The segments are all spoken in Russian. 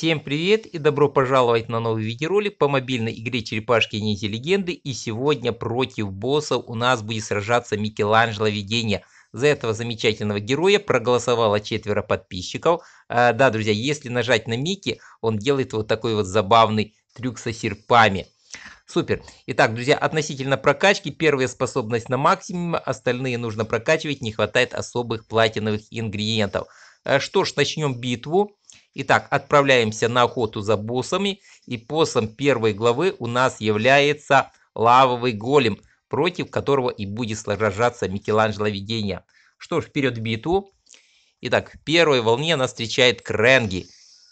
Всем привет и добро пожаловать на новый видеоролик по мобильной игре Черепашки Ниндзя Легенды. И сегодня против боссов у нас будет сражаться Микеланджело Видение. За этого замечательного героя проголосовало четверо подписчиков. А, да, друзья, если нажать на Микки, он делает вот такой вот забавный трюк со серпами. Супер. Итак, друзья, относительно прокачки, первая способность на максимум, остальные нужно прокачивать, не хватает особых платиновых ингредиентов. А, что ж, начнем битву. Итак, отправляемся на охоту за боссами. И боссом первой главы у нас является лавовый голем, против которого и будет сражаться Микеланджело Видение. Что ж, вперед в битву. Итак, в первой волне нас встречает Кренги.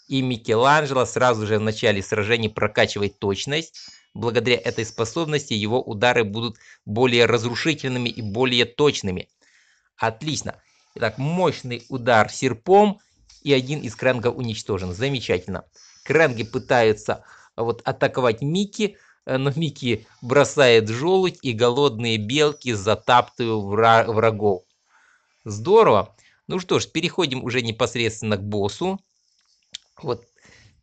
И Микеланджело сразу же в начале сражения прокачивает точность. Благодаря этой способности его удары будут более разрушительными и более точными. Отлично. Итак, мощный удар серпом – и один из крангов уничтожен. Замечательно. Кранги пытаются а, вот атаковать Микки, э, но Микки бросает желудь, и голодные белки затаптывают вра врагов. Здорово. Ну что ж, переходим уже непосредственно к боссу. Вот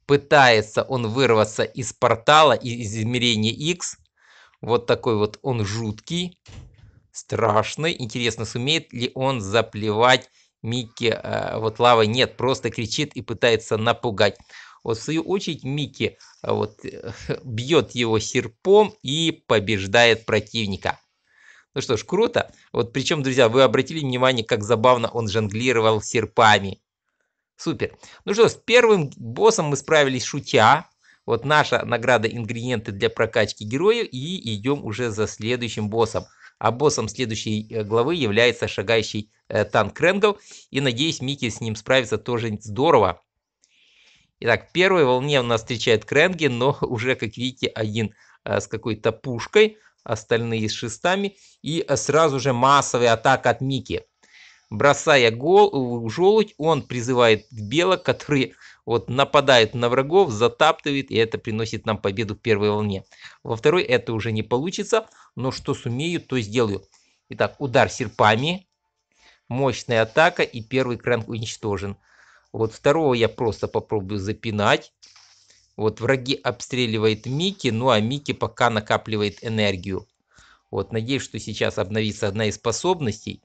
пытается он вырваться из портала, из измерения X. Вот такой вот он жуткий, страшный. Интересно, сумеет ли он заплевать Микки, э, вот Лава нет, просто кричит и пытается напугать. Вот в свою очередь Микки э, вот, бьет его серпом и побеждает противника. Ну что ж, круто. Вот причем, друзья, вы обратили внимание, как забавно он жонглировал серпами. Супер. Ну что, с первым боссом мы справились шутя. Вот наша награда ингредиенты для прокачки героя И идем уже за следующим боссом. А боссом следующей э, главы является шагающий э, танк Ренгл. И надеюсь, Микки с ним справится тоже здорово. Итак, в первой волне у нас встречает Кренги, но уже, как видите, один э, с какой-то пушкой, остальные с шестами. И сразу же массовая атака от Микки. Бросая гол, желудь, он призывает белок, которые вот нападает на врагов, затаптывает, и это приносит нам победу в первой волне. Во второй это уже не получится, но что сумею, то сделаю. Итак, удар серпами, мощная атака, и первый кранк уничтожен. Вот второго я просто попробую запинать. Вот враги обстреливают Мики, ну а Мики пока накапливает энергию. Вот, надеюсь, что сейчас обновится одна из способностей.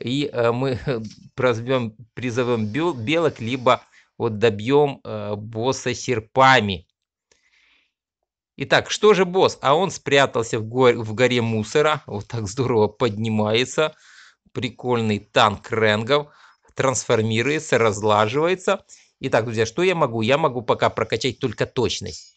И э, мы прозовем, призовем белок, либо вот добьем э, босса серпами. Итак, что же босс? А он спрятался в, горе, в горе мусора, вот так здорово поднимается, прикольный танк ренгов, трансформируется, разлаживается. Итак, друзья, что я могу? Я могу пока прокачать только точность.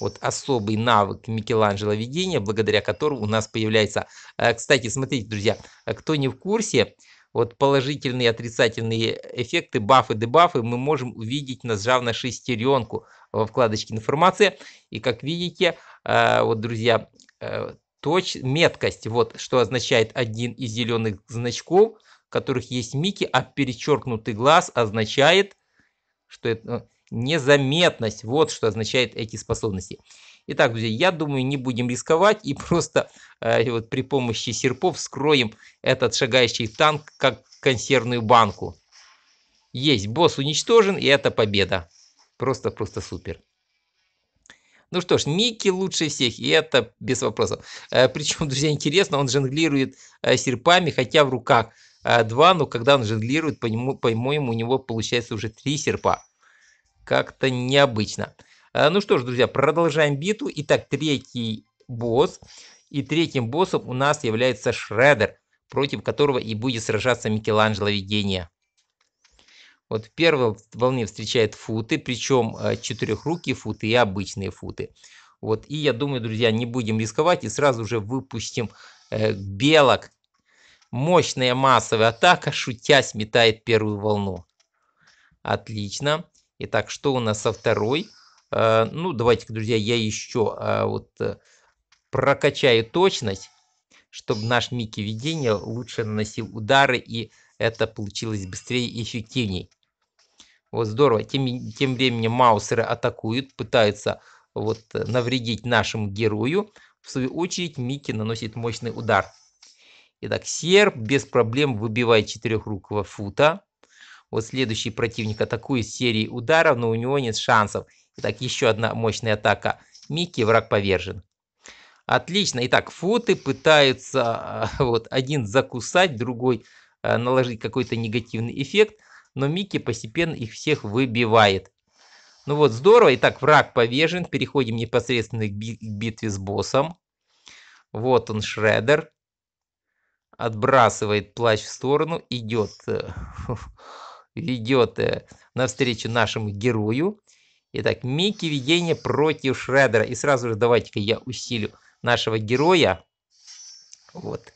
Вот особый навык Микеланджело видения, благодаря которому у нас появляется... Э, кстати, смотрите, друзья, э, кто не в курсе, вот положительные и отрицательные эффекты, бафы, дебафы мы можем увидеть, нажав на шестеренку во вкладочке информация. И как видите, э, вот, друзья, э, точ, меткость, вот что означает один из зеленых значков, в которых есть мики, а перечеркнутый глаз означает, что это ну, незаметность. Вот что означает эти способности. Итак, друзья, я думаю, не будем рисковать и просто э, вот при помощи серпов скроем этот шагающий танк как консервную банку. Есть, босс уничтожен, и это победа. Просто-просто супер. Ну что ж, Микки лучше всех, и это без вопросов. Э, причем, друзья, интересно, он жонглирует э, серпами, хотя в руках э, два, но когда он жонглирует, по-моему, по у него получается уже три серпа. Как-то необычно. А, ну что ж, друзья, продолжаем битву. Итак, третий босс. И третьим боссом у нас является Шредер, против которого и будет сражаться Микеланджело Видение. Вот в первой волне встречает футы, причем а, четырехрукие футы и обычные футы. Вот, и я думаю, друзья, не будем рисковать и сразу же выпустим э, белок. Мощная массовая атака, шутя, сметает первую волну. Отлично. Итак, что у нас со второй? Э, ну, давайте друзья, я еще э, вот э, прокачаю точность, чтобы наш Микки Видение лучше наносил удары, и это получилось быстрее и эффективней. Вот здорово. Тем, тем временем маусеры атакуют, пытаются вот навредить нашему герою. В свою очередь Микки наносит мощный удар. Итак, серб без проблем выбивает четырехрукого фута. Вот следующий противник атакует серии ударов, но у него нет шансов. Так еще одна мощная атака Микки, враг повержен. Отлично. Итак, Футы пытаются э, вот, один закусать, другой э, наложить какой-то негативный эффект, но Микки постепенно их всех выбивает. Ну вот, здорово. Итак, враг повержен. Переходим непосредственно к, би к битве с боссом. Вот он, Шредер. Отбрасывает плащ в сторону, идет, э, идет навстречу нашему герою. Итак, Микки видение против Шредера. И сразу же давайте-ка я усилю нашего героя. Вот.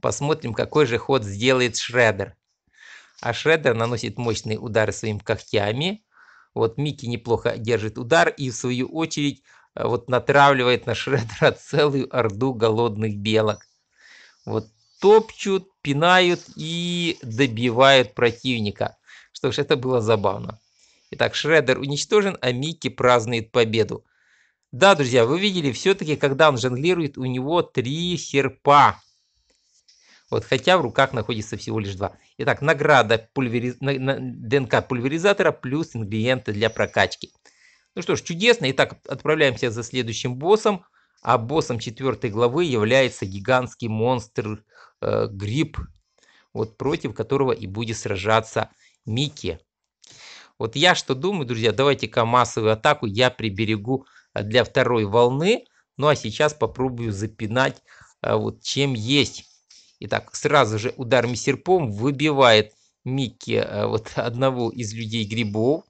Посмотрим, какой же ход сделает Шредер. А Шредер наносит мощные удары своими когтями. Вот Микки неплохо держит удар и в свою очередь э, вот натравливает на Шредера целую орду голодных белок. Вот топчут, пинают и добивают противника. Что ж, это было забавно. Итак, Шредер уничтожен, а Микки празднует победу. Да, друзья, вы видели, все-таки, когда он жонглирует, у него три серпа. Вот, хотя в руках находится всего лишь два. Итак, награда пульвериз... ДНК пульверизатора плюс ингредиенты для прокачки. Ну что ж, чудесно. Итак, отправляемся за следующим боссом. А боссом четвертой главы является гигантский монстр э, Гриб, вот против которого и будет сражаться Микки. Вот я что думаю, друзья, давайте-ка массовую атаку я приберегу а, для второй волны. Ну а сейчас попробую запинать а, вот чем есть. Итак, сразу же удар серпом выбивает Микки а, вот одного из людей грибов.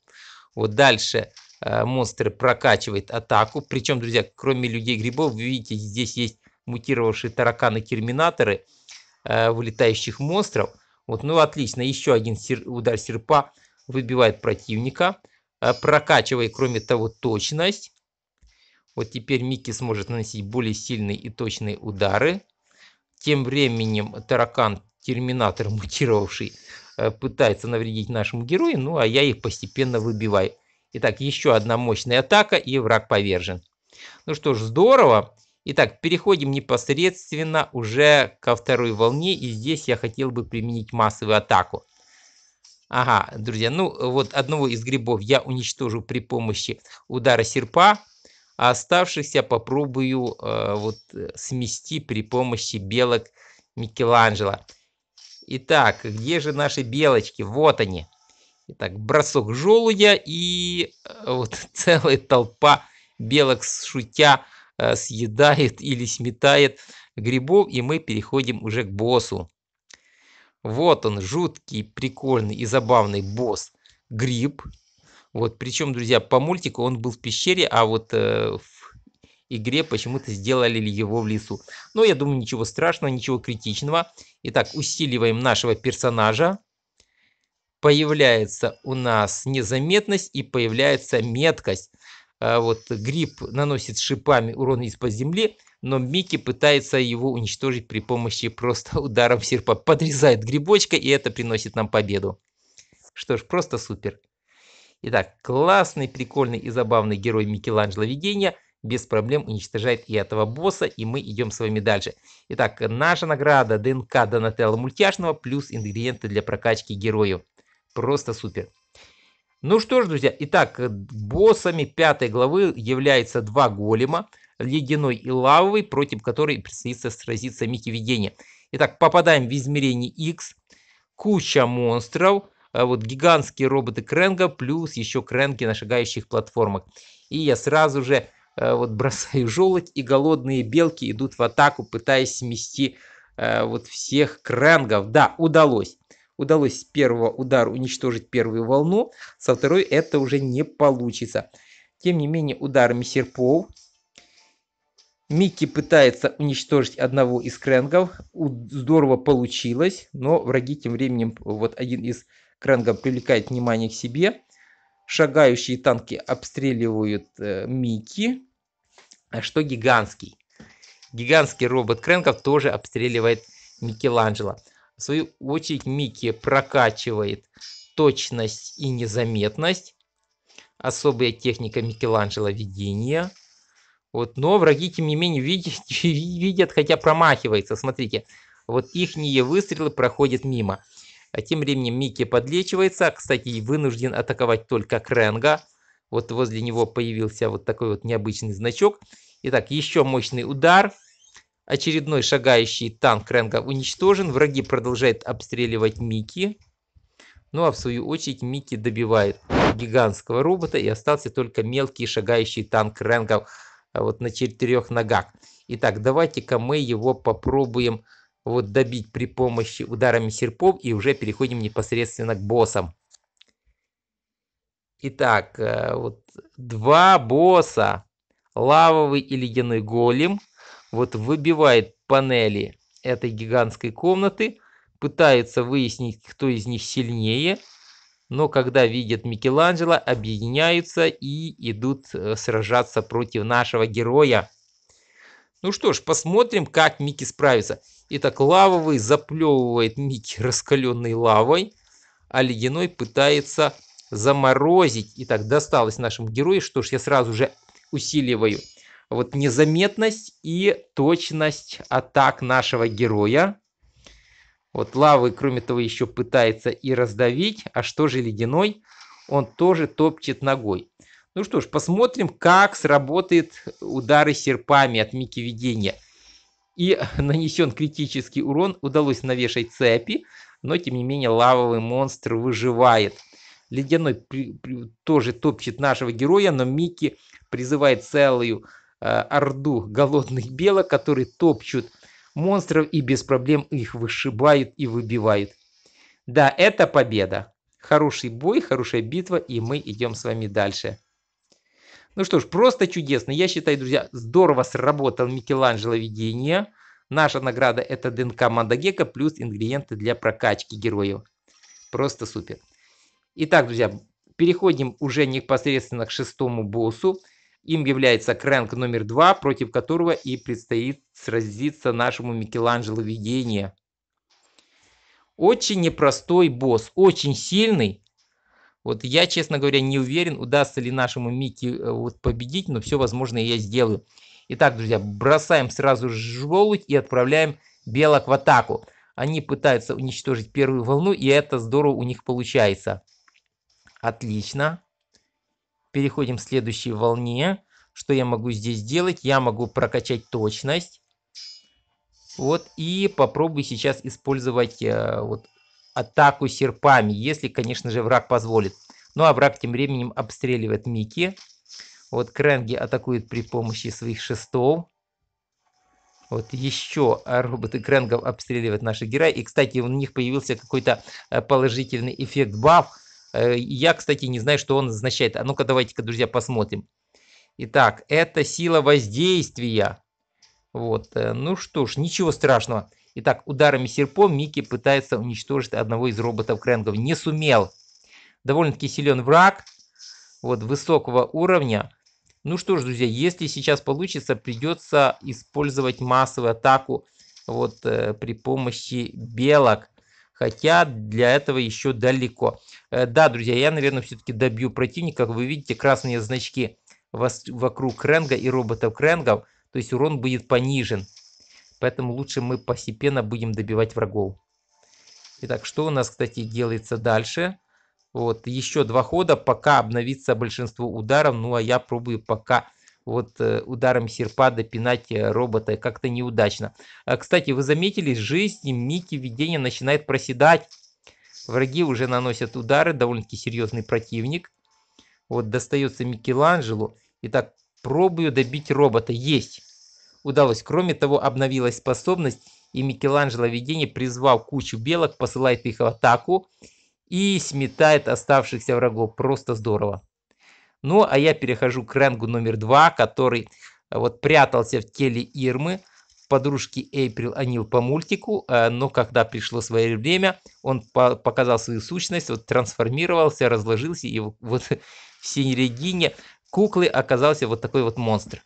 Вот дальше монстр прокачивает атаку. Причем, друзья, кроме людей грибов, вы видите, здесь есть мутировавшие тараканы-терминаторы вылетающих монстров. Вот, ну отлично, еще один удар серпа выбивает противника, э, прокачивая, кроме того, точность. Вот теперь Микки сможет наносить более сильные и точные удары. Тем временем таракан Терминатор, мутировавший, э, пытается навредить нашему герою, ну а я их постепенно выбиваю. Итак, еще одна мощная атака и враг повержен. Ну что ж, здорово. Итак, переходим непосредственно уже ко второй волне, и здесь я хотел бы применить массовую атаку. Ага, друзья, ну э, вот одного из грибов я уничтожу при помощи удара серпа, а оставшихся попробую э, вот э, смести при помощи белок Микеланджело. Итак, где же наши белочки? Вот они. Итак, бросок желудя и э, вот целая толпа белок шутя э, съедает или сметает грибов, и мы переходим уже к боссу. Вот он, жуткий, прикольный и забавный босс Гриб. Вот, причем, друзья, по мультику он был в пещере, а вот э, в игре почему-то сделали его в лесу. Но ну, я думаю, ничего страшного, ничего критичного. Итак, усиливаем нашего персонажа. Появляется у нас незаметность и появляется меткость. А вот гриб наносит шипами урон из-под земли, но Микки пытается его уничтожить при помощи просто ударом серпа. Подрезает грибочка, и это приносит нам победу. Что ж, просто супер. Итак, классный, прикольный и забавный герой Микеланджело Видения без проблем уничтожает и этого босса, и мы идем с вами дальше. Итак, наша награда ДНК Донателло Мультяшного плюс ингредиенты для прокачки героев. Просто супер. Ну что ж, друзья, итак, боссами пятой главы являются два голема ледяной и лавовой, против которой предстоит сразиться Микки видения. Итак, попадаем в измерение X, куча монстров, а вот гигантские роботы Кренга, плюс еще Кренги на шагающих платформах. И я сразу же а, вот бросаю желудь, и голодные белки идут в атаку, пытаясь смести а, вот всех Кренгов. Да, удалось удалось с первого удара уничтожить первую волну, со второй это уже не получится. Тем не менее, ударами серпов микки пытается уничтожить одного из крэнгов здорово получилось но враги тем временем вот один из крэнгов привлекает внимание к себе шагающие танки обстреливают э, микки а что гигантский гигантский робот крэнков тоже обстреливает микеланджело в свою очередь микки прокачивает точность и незаметность особая техника микеланджело видения вот, но враги, тем не менее, видят, видят, хотя промахивается. Смотрите, вот ихние выстрелы проходят мимо. А тем временем Микки подлечивается. Кстати, вынужден атаковать только Кренга. Вот возле него появился вот такой вот необычный значок. Итак, еще мощный удар. Очередной шагающий танк Кренга уничтожен. Враги продолжают обстреливать Микки. Ну а в свою очередь Микки добивает гигантского робота и остался только мелкий шагающий танк Кренга. А вот на четырех ногах. Итак, давайте-ка мы его попробуем вот добить при помощи ударами серпов и уже переходим непосредственно к боссам. Итак, э, вот два босса, лавовый и ледяной голем, вот выбивает панели этой гигантской комнаты, пытается выяснить, кто из них сильнее – но когда видят Микеланджело, объединяются и идут э, сражаться против нашего героя. Ну что ж, посмотрим, как Микки справится. Итак, лавовый заплевывает Микки раскаленной лавой, а ледяной пытается заморозить. Итак, досталось нашему герою. Что ж, я сразу же усиливаю вот незаметность и точность атак нашего героя. Вот лавы, кроме того, еще пытается и раздавить. А что же ледяной? Он тоже топчет ногой. Ну что ж, посмотрим, как сработает удары серпами от Мики Видения. И нанесен критический урон. Удалось навешать цепи, но тем не менее лавовый монстр выживает. Ледяной при, при, тоже топчет нашего героя, но Микки призывает целую э, орду голодных белок, которые топчут э, монстров и без проблем их вышибают и выбивают. Да, это победа. Хороший бой, хорошая битва, и мы идем с вами дальше. Ну что ж, просто чудесно. Я считаю, друзья, здорово сработал Микеланджело видение. Наша награда это ДНК Мандагека плюс ингредиенты для прокачки героев. Просто супер. Итак, друзья, переходим уже непосредственно к шестому боссу. Им является Крэнк номер два, против которого и предстоит сразиться нашему Микеланджело видение. Очень непростой босс, очень сильный. Вот я, честно говоря, не уверен, удастся ли нашему Микки э, вот победить, но все возможное я сделаю. Итак, друзья, бросаем сразу желудь и отправляем белок в атаку. Они пытаются уничтожить первую волну, и это здорово у них получается. Отлично переходим к следующей волне. Что я могу здесь делать? Я могу прокачать точность. Вот, и попробую сейчас использовать э, вот, атаку серпами, если, конечно же, враг позволит. Ну, а враг тем временем обстреливает Мики. Вот Кренги атакует при помощи своих шестов. Вот еще роботы Кренгов обстреливают наши герои. И, кстати, у них появился какой-то э, положительный эффект баф Э, я, кстати, не знаю, что он означает. А ну-ка, давайте-ка, друзья, посмотрим. Итак, это сила воздействия. Вот, э, ну что ж, ничего страшного. Итак, ударами серпом Микки пытается уничтожить одного из роботов Крэнгов. Не сумел. Довольно-таки силен враг. Вот, высокого уровня. Ну что ж, друзья, если сейчас получится, придется использовать массовую атаку вот э, при помощи белок хотя для этого еще далеко. Э, да, друзья, я, наверное, все-таки добью противника. Вы видите красные значки вокруг Кренга и роботов Кренгов, то есть урон будет понижен. Поэтому лучше мы постепенно будем добивать врагов. Итак, что у нас, кстати, делается дальше? Вот, еще два хода, пока обновится большинство ударов. Ну, а я пробую пока вот э, ударом серпада пинать э, робота как-то неудачно. А, кстати, вы заметили, жизнь Микки видение начинает проседать. Враги уже наносят удары, довольно-таки серьезный противник. Вот достается Микеланджелу. Итак, пробую добить робота. Есть! Удалось. Кроме того, обновилась способность, и Микеланджело видение, призвал кучу белок, посылает их в атаку и сметает оставшихся врагов. Просто здорово. Ну, а я перехожу к рангу номер два, который э, вот прятался в теле Ирмы, подружки Эйприл Анил по мультику, э, но когда пришло свое время, он показал свою сущность, вот трансформировался, разложился, и вот в синерегине куклы оказался вот такой вот монстр.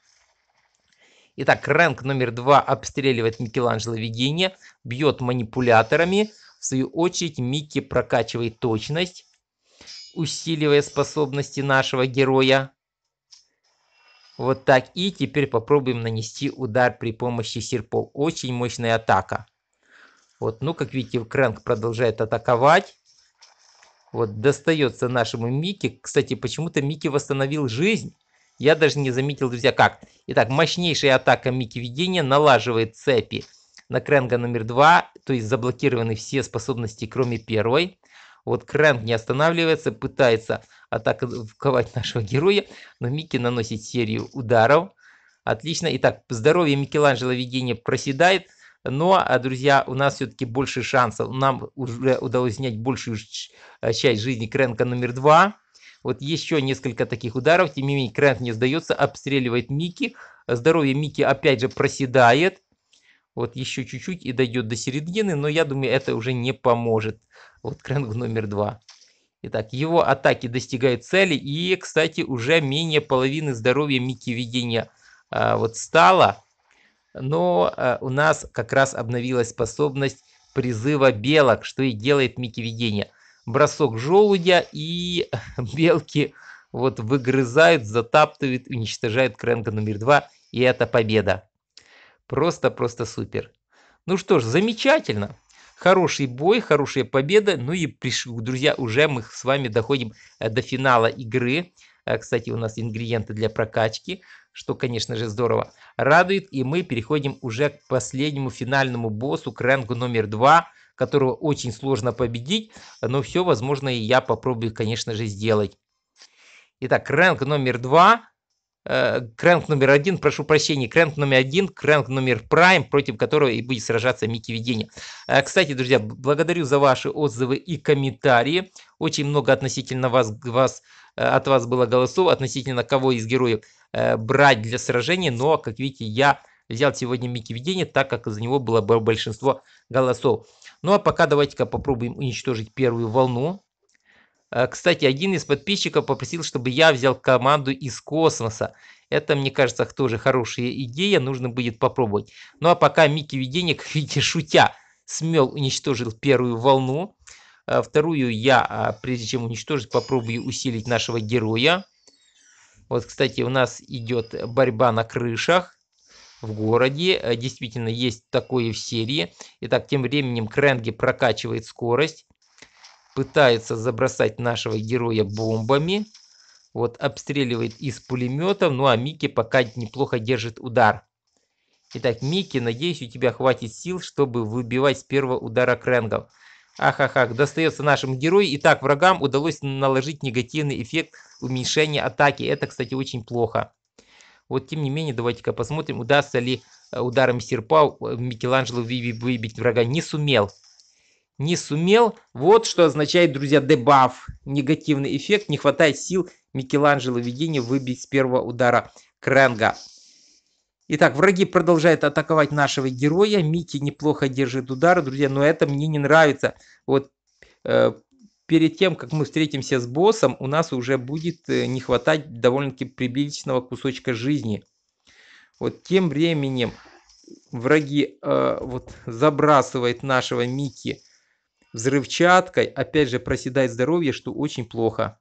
Итак, рэнк номер два обстреливает Микеланджело видение, бьет манипуляторами, в свою очередь Микки прокачивает точность, усиливая способности нашего героя. Вот так. И теперь попробуем нанести удар при помощи серпов. Очень мощная атака. Вот, ну, как видите, Крэнк продолжает атаковать. Вот, достается нашему Микки. Кстати, почему-то Микки восстановил жизнь. Я даже не заметил, друзья, как. Итак, мощнейшая атака Микки видения налаживает цепи на Крэнга номер 2. То есть заблокированы все способности, кроме первой. Вот Крэнк не останавливается, пытается атаковать нашего героя, но Микки наносит серию ударов. Отлично. Итак, здоровье Микеланджело Видения проседает. Но, ну, а, друзья, у нас все-таки больше шансов. Нам уже удалось снять большую э, часть жизни Крэнка номер два. Вот еще несколько таких ударов. Тем не менее, Крэнк не сдается, обстреливает Микки. Здоровье Микки опять же проседает. Вот еще чуть-чуть и дойдет до середины, но я думаю, это уже не поможет. Вот крэнгу номер два. Итак, его атаки достигают цели. И, кстати, уже менее половины здоровья Микки Видения а, вот стало. Но а, у нас как раз обновилась способность призыва белок, что и делает Микки Видения. Бросок желудя и белки вот выгрызают, затаптывают, уничтожают Крэнга номер два. И это победа. Просто-просто супер. Ну что ж, замечательно. Хороший бой, хорошая победа. Ну и, друзья, уже мы с вами доходим э, до финала игры. Э, кстати, у нас ингредиенты для прокачки, что, конечно же, здорово радует. И мы переходим уже к последнему финальному боссу, к рангу номер два, которого очень сложно победить, но все возможно и я попробую, конечно же, сделать. Итак, ранг номер два Э, Крэнк номер один, прошу прощения, Крэнк номер один, Крэнк номер Прайм, против которого и будет сражаться Микки Видение. Э, кстати, друзья, благодарю за ваши отзывы и комментарии. Очень много относительно вас, вас э, от вас было голосов, относительно кого из героев брать для сражения, но, как видите, я взял сегодня Микки Видение, так как за него было большинство голосов. Ну а пока давайте-ка попробуем уничтожить первую волну. Э, кстати, один из подписчиков попросил, чтобы я взял команду из космоса. Это, мне кажется, тоже хорошая идея, нужно будет попробовать. Ну а пока Микки Виденек, видите, шутя, смел, уничтожил первую волну. Э, вторую я, а, прежде чем уничтожить, попробую усилить нашего героя. Вот, кстати, у нас идет борьба на крышах в городе. Э, действительно, есть такое в серии. Итак, тем временем Кренги прокачивает скорость пытается забросать нашего героя бомбами. Вот обстреливает из пулеметов, ну а Микки пока неплохо держит удар. Итак, Микки, надеюсь, у тебя хватит сил, чтобы выбивать с первого удара кренгов. Ахахах, достается нашему герою. Итак, врагам удалось наложить негативный эффект уменьшения атаки. Это, кстати, очень плохо. Вот, тем не менее, давайте-ка посмотрим, удастся ли э, ударом серпа э, Микеланджело выбить врага. Не сумел не сумел. Вот что означает, друзья, дебаф. Негативный эффект, не хватает сил Микеланджело видение выбить с первого удара Кренга. Итак, враги продолжают атаковать нашего героя. Микки неплохо держит удары, друзья, но это мне не нравится. Вот э, перед тем, как мы встретимся с боссом, у нас уже будет э, не хватать довольно-таки приблизительного кусочка жизни. Вот тем временем враги э, вот забрасывает нашего Микки взрывчаткой, опять же проседает здоровье, что очень плохо.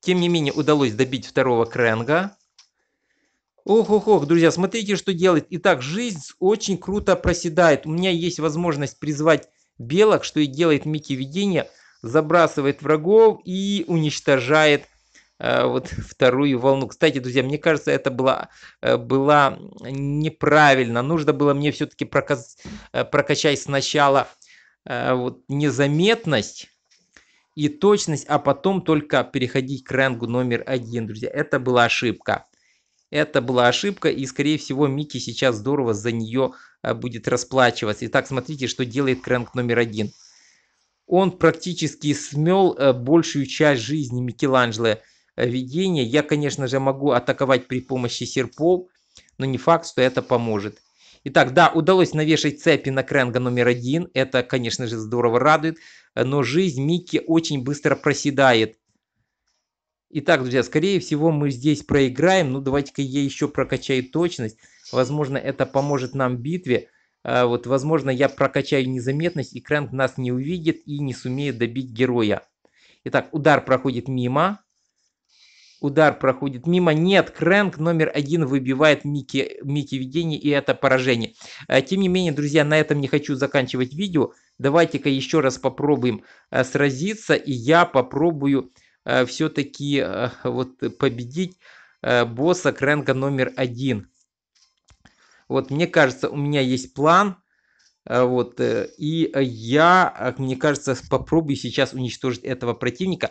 Тем не менее, удалось добить второго Кренга. Ох, ох, ох, друзья, смотрите, что делает. Итак, жизнь очень круто проседает. У меня есть возможность призвать белок, что и делает Микки Видение. Забрасывает врагов и уничтожает Э, вот вторую волну. Кстати, друзья, мне кажется, это было, э, было неправильно. Нужно было мне все-таки проказ... Э, прокачать сначала вот, незаметность и точность, а потом только переходить к рангу номер один, друзья. Это была ошибка. Это была ошибка, и, скорее всего, Микки сейчас здорово за нее будет расплачиваться. Итак, смотрите, что делает крэнк номер один. Он практически смел большую часть жизни Микеланджело. Э, видение. Я, конечно же, могу атаковать при помощи серпов, но не факт, что это поможет. Итак, да, удалось навешать цепи на Кренга номер один. Это, конечно же, здорово радует. Но жизнь Микки очень быстро проседает. Итак, друзья, скорее всего, мы здесь проиграем. Ну, давайте-ка я еще прокачаю точность. Возможно, это поможет нам в битве. А, вот, возможно, я прокачаю незаметность, и Крэнк нас не увидит и не сумеет добить героя. Итак, удар проходит мимо. Удар проходит мимо. Нет, Крэнк номер один выбивает Микки, Микки Видение, и это поражение. А, тем не менее, друзья, на этом не хочу заканчивать видео. Давайте-ка еще раз попробуем а, сразиться, и я попробую а, все-таки вот победить босса Крэнка номер один. Вот, мне кажется, у меня есть план. Вот, э, и я, мне кажется, попробую сейчас уничтожить этого противника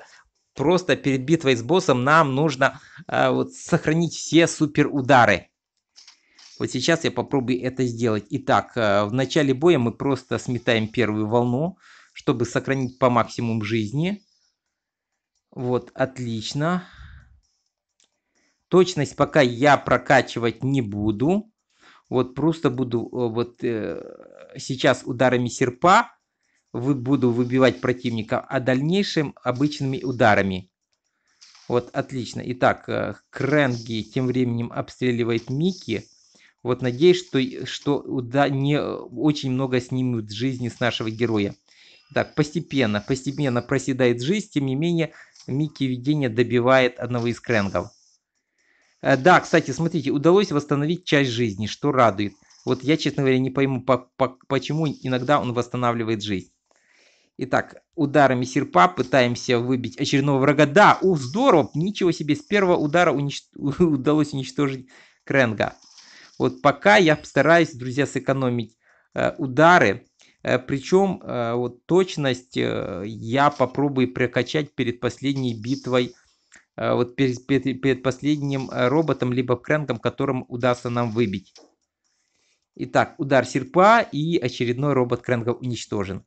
просто перед битвой с боссом нам нужно э, вот, сохранить все супер удары. Вот сейчас я попробую это сделать. Итак, э, в начале боя мы просто сметаем первую волну, чтобы сохранить по максимум жизни. Вот, отлично. Точность пока я прокачивать не буду. Вот просто буду э, вот э, сейчас ударами серпа вы буду выбивать противника, а дальнейшим обычными ударами. Вот, отлично. Итак, э, Кренги тем временем обстреливает Микки. Вот надеюсь, что, что да, не э, очень много снимут жизни с нашего героя. Так, постепенно, постепенно проседает жизнь, тем не менее, Микки видение добивает одного из кренгов. Э, да, кстати, смотрите, удалось восстановить часть жизни, что радует. Вот я, честно говоря, не пойму, по по почему иногда он восстанавливает жизнь. Итак, ударами серпа пытаемся выбить очередного врага. Да, ух, здорово, ничего себе, с первого удара унич... удалось уничтожить Кренга. Вот пока я постараюсь, друзья, сэкономить э, удары. Э, причем э, вот точность э, я попробую прокачать перед последней битвой, э, вот перед, перед, перед последним э, роботом, либо Кренгом, которым удастся нам выбить. Итак, удар серпа и очередной робот Кренга уничтожен.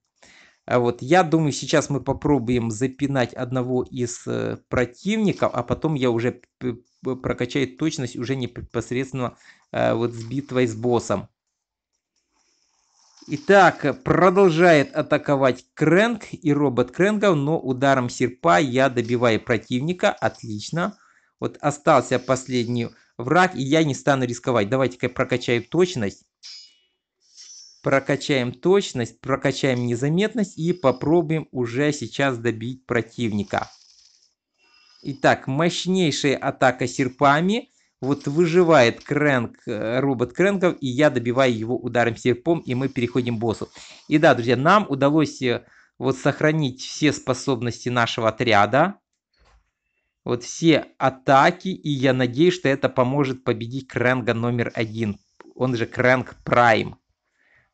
А вот я думаю, сейчас мы попробуем запинать одного из э, противников, а потом я уже прокачаю точность уже непосредственно э, вот с битвой с боссом. Итак, продолжает атаковать Крэнк и робот Крэнков, но ударом серпа я добиваю противника. Отлично. Вот остался последний враг, и я не стану рисковать. Давайте-ка прокачаю точность прокачаем точность, прокачаем незаметность и попробуем уже сейчас добить противника. Итак, мощнейшая атака серпами. Вот выживает Крэнк, э, робот Крэнков, и я добиваю его ударом серпом, и мы переходим к боссу. И да, друзья, нам удалось э, вот сохранить все способности нашего отряда. Вот все атаки, и я надеюсь, что это поможет победить Крэнга номер один. Он же Крэнк Прайм.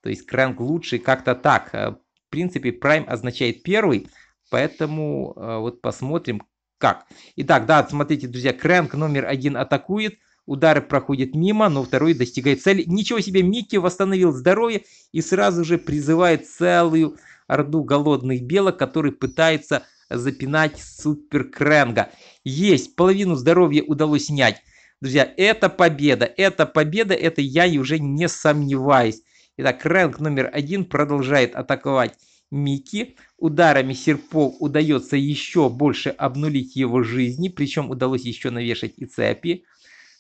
То есть крэнк лучший как-то так. Э, в принципе, prime означает первый, поэтому э, вот посмотрим как. Итак, да, смотрите, друзья, крэнк номер один атакует, удары проходят мимо, но второй достигает цели. Ничего себе, Микки восстановил здоровье и сразу же призывает целую орду голодных белок, которые пытаются запинать супер Крэнга. Есть, половину здоровья удалось снять. Друзья, это победа, это победа, это я и уже не сомневаюсь. Итак, рэнк номер один продолжает атаковать Микки. Ударами серпов удается еще больше обнулить его жизни, причем удалось еще навешать и цепи.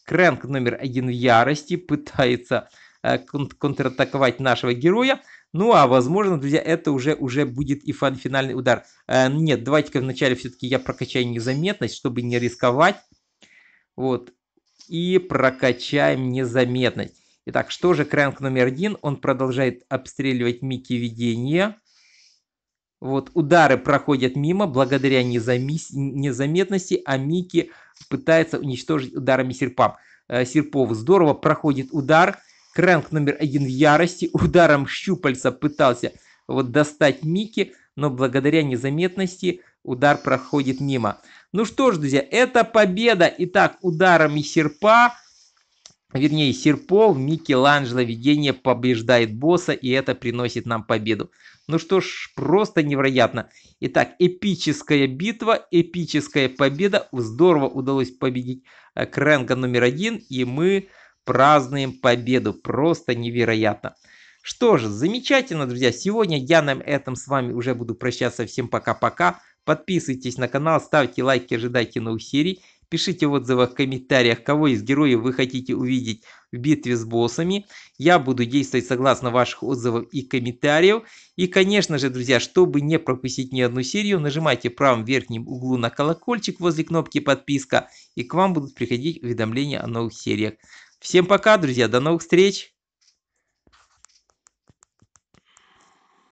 Крэнк номер один в ярости пытается э, кон контратаковать нашего героя. Ну, а возможно, друзья, это уже, уже будет и фан финальный удар. Э, нет, давайте-ка вначале все-таки я прокачаю незаметность, чтобы не рисковать. Вот. И прокачаем незаметность. Итак, что же крэнк номер один? Он продолжает обстреливать Микки видения. Вот удары проходят мимо благодаря незамис... незаметности, а Микки пытается уничтожить ударами серпам. Э, серпов здорово проходит удар. Крэнк номер один в ярости. Ударом щупальца пытался вот достать Микки, но благодаря незаметности удар проходит мимо. Ну что ж, друзья, это победа. Итак, ударами серпа вернее, Серпов, Микеланджело, видение побеждает босса, и это приносит нам победу. Ну что ж, просто невероятно. Итак, эпическая битва, эпическая победа. Здорово удалось победить э, Кренга номер один, и мы празднуем победу. Просто невероятно. Что же, замечательно, друзья. Сегодня я на этом с вами уже буду прощаться. Всем пока-пока. Подписывайтесь на канал, ставьте лайки, ожидайте новых серий. Пишите в отзывах, в комментариях, кого из героев вы хотите увидеть в битве с боссами. Я буду действовать согласно ваших отзывов и комментариев. И, конечно же, друзья, чтобы не пропустить ни одну серию, нажимайте в правом верхнем углу на колокольчик возле кнопки подписка, и к вам будут приходить уведомления о новых сериях. Всем пока, друзья, до новых встреч!